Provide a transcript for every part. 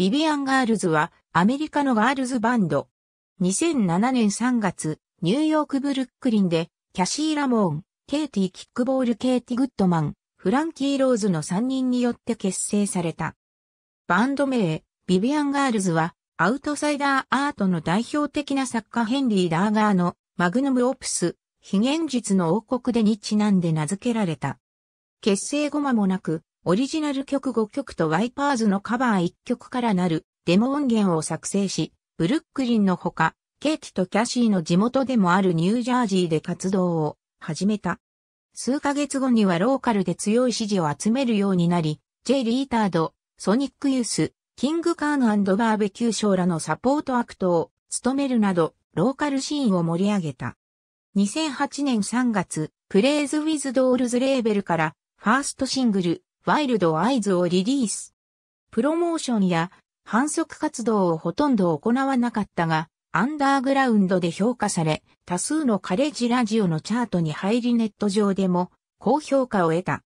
ビビアン・ガールズはアメリカのガールズバンド。2007年3月、ニューヨーク・ブルックリンで、キャシー・ラモーン、ケイティ・キックボール・ケイティ・グッドマン、フランキー・ローズの3人によって結成された。バンド名、ビビアン・ガールズは、アウトサイダーアートの代表的な作家ヘンリー・ダーガーのマグナム・オプス、非現実の王国でにちなんで名付けられた。結成後間もなく、オリジナル曲5曲とワイパーズのカバー1曲からなるデモ音源を作成し、ブルックリンのほか、ケーキとキャシーの地元でもあるニュージャージーで活動を始めた。数ヶ月後にはローカルで強い支持を集めるようになり、ジェイ・リータード、ソニックユース、キングカーンバーベキューショーらのサポートアクトを務めるなど、ローカルシーンを盛り上げた。2008年3月、プレイズ・ウィズ・ドールズレーベルから、ファーストシングル、ワイルドアイズをリリース。プロモーションや反則活動をほとんど行わなかったが、アンダーグラウンドで評価され、多数のカレッジラジオのチャートに入りネット上でも高評価を得た。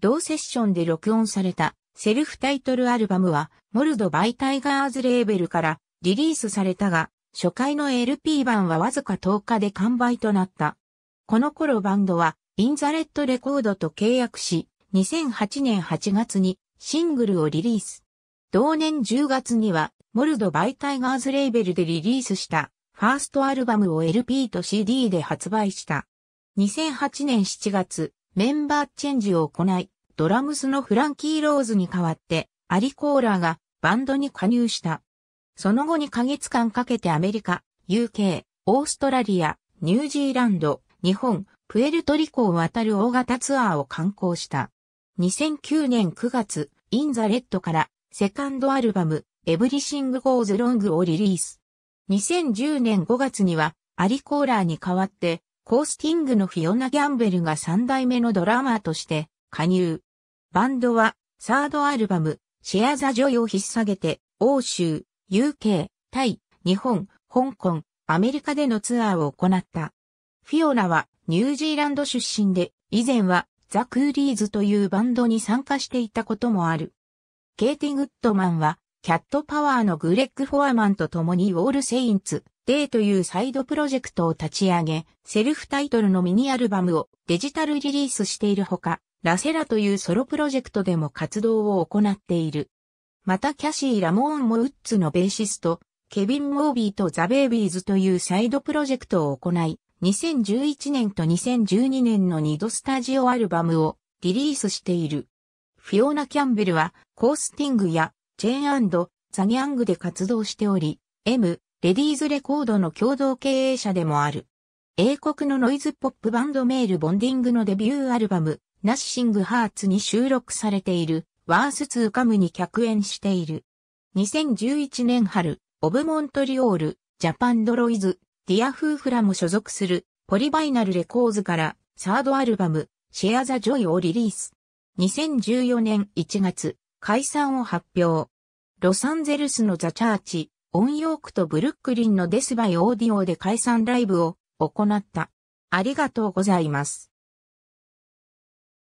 同セッションで録音されたセルフタイトルアルバムは、モルドバイタイガーズレーベルからリリースされたが、初回の LP 版はわずか10日で完売となった。この頃バンドは、インザレットレコードと契約し、2008年8月にシングルをリリース。同年10月には、モルドバイタイガーズレーベルでリリースした、ファーストアルバムを LP と CD で発売した。2008年7月、メンバーチェンジを行い、ドラムスのフランキー・ローズに代わって、アリ・コーラーがバンドに加入した。その後2ヶ月間かけてアメリカ、UK、オーストラリア、ニュージーランド、日本、プエルトリコを渡る大型ツアーを観光した。2009年9月、インザレッドからセカンドアルバム、エブリシング・ゴーズ・ロングをリリース。2010年5月には、アリ・コーラーに代わって、コースティングのフィオナ・ギャンベルが3代目のドラマーとして加入。バンドは、サードアルバム、シェア・ザ・ジョイを引っ提げて、欧州、UK、タイ、日本、香港、アメリカでのツアーを行った。フィオナはニュージーランド出身で、以前はザ・クーリーズというバンドに参加していたこともある。ケイティ・グッドマンは、キャットパワーのグレッグ・フォアマンと共にウォール・セインツ、デーというサイドプロジェクトを立ち上げ、セルフタイトルのミニアルバムをデジタルリリースしているほか、ラセラというソロプロジェクトでも活動を行っている。またキャシー・ラモーンもウッズのベーシスト、ケビン・モービーとザ・ベイビーズというサイドプロジェクトを行い、2011年と2012年の2度スタジオアルバムをリリースしている。フィオナ・キャンベルは、コースティングや、チェーンザ・ニャングで活動しており、M、レディーズレコードの共同経営者でもある。英国のノイズポップバンドメールボンディングのデビューアルバム、ナッシング・ハーツに収録されている、ワース・ツー・カムに客演している。2011年春、オブ・モントリオール、ジャパンドロイズ、ディアフーフラも所属するポリバイナルレコーズからサードアルバムシェアザジョイをリリース。2014年1月解散を発表。ロサンゼルスのザチャーチ、オンヨークとブルックリンのデスバイオーディオで解散ライブを行った。ありがとうございます。